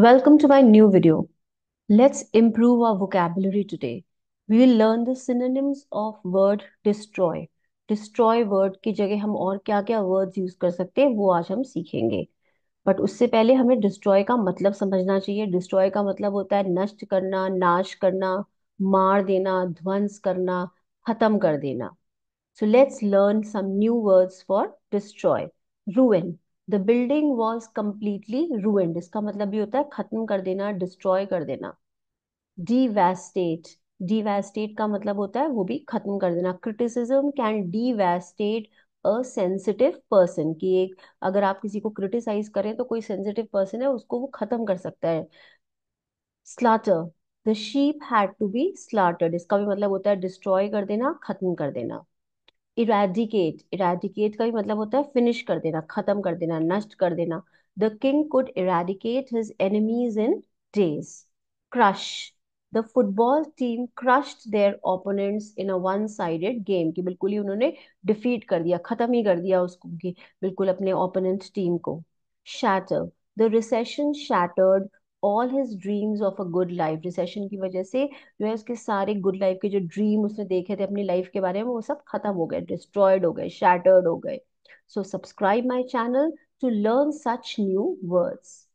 Welcome to my new video. Let's improve our vocabulary today. We will learn the synonyms of word destroy. Destroy word की जगह हम और क्या क्या words use कर सकते हैं वो आज हम सीखेंगे But उससे पहले हमें destroy का मतलब समझना चाहिए destroy का मतलब होता है नष्ट करना नाश करना मार देना ध्वंस करना खत्म कर देना So let's learn some new words for destroy. ruin the building was completely ruined इसका मतलब ये होता है खत्म कर देना डिस्ट्रॉय कर देना डीवेस्टेट डीवेस्टेट का मतलब होता है वो भी खत्म कर देना criticism can devastate a sensitive person कि एक अगर आप किसी को क्रिटिसाइज करें तो कोई सेंसिटिव पर्सन है उसको वो खत्म कर सकता है slaughter the sheep had to be slaughtered इसका भी मतलब होता है डिस्ट्रॉय कर देना खत्म कर देना इराडिकेट इराडिकेट का भी मतलब होता है फिनिश कर देना खत्म कर देना नष्ट कर देना the king could eradicate his enemies in days crush the football team crushed their opponents in a one sided game कि बिल्कुल ही उन्होंने डिफीट कर दिया खत्म ही कर दिया उसको बिल्कुल अपने ओपोनेंट टीम को shatter the recession shattered all his dreams of a good life recession की वजह से जो है उसके सारे गुड लाइफ के जो ड्रीम उसने देखे थे अपनी लाइफ के बारे में वो सब खत्म हो गए डिस्ट्रॉयड हो गए शैटर्ड हो गए so subscribe my channel to learn such new words